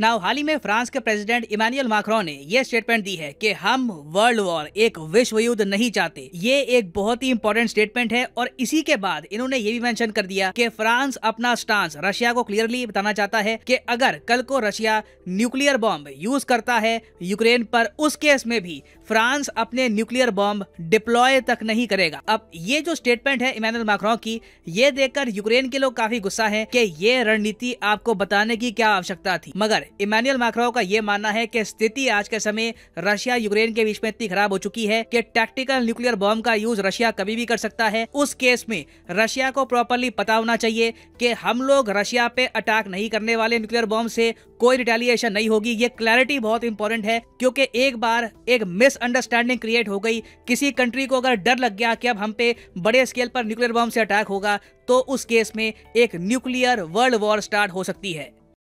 ना हाल ही में फ्रांस के प्रेसिडेंट इमानुअल माखरो ने यह स्टेटमेंट दी है कि हम वर्ल्ड वॉर एक विश्व युद्ध नहीं चाहते ये एक बहुत ही इंपॉर्टेंट स्टेटमेंट है और इसी के बाद इन्होंने ये भी मेंशन कर दिया कि फ्रांस अपना स्टांस रशिया को क्लियरली बताना चाहता है कि अगर कल को रशिया न्यूक्लियर बॉम्ब यूज करता है यूक्रेन पर उस केस में भी फ्रांस अपने न्यूक्लियर बॉम्ब डिप्लॉय तक नहीं करेगा अब ये जो स्टेटमेंट है इमानुअल माखरो की ये देखकर यूक्रेन के लोग काफी गुस्सा है की ये रणनीति आपको बताने की क्या आवश्यकता थी मगर इमानुअल मैक्रो का ये मानना है कि स्थिति आज के समय रशिया यूक्रेन के बीच में इतनी खराब हो चुकी है कि टैक्टिकल न्यूक्लियर बॉम्ब का यूज रशिया कभी भी कर सकता है उस केस में रशिया को प्रॉपरली पता होना चाहिए कि हम लोग रशिया पे अटैक नहीं करने वाले न्यूक्लियर बॉम्ब से कोई रिटेलिएशन नहीं होगी ये क्लैरिटी बहुत इंपॉर्टेंट है क्योंकि एक बार एक मिसअंडरस्टैंडिंग क्रिएट हो गई किसी कंट्री को अगर डर लग गया कि अब हम पे बड़े स्केल पर न्यूक्लियर बॉम्ब से अटैक होगा तो उस केस में एक न्यूक्लियर वर्ल्ड वॉर स्टार्ट हो सकती है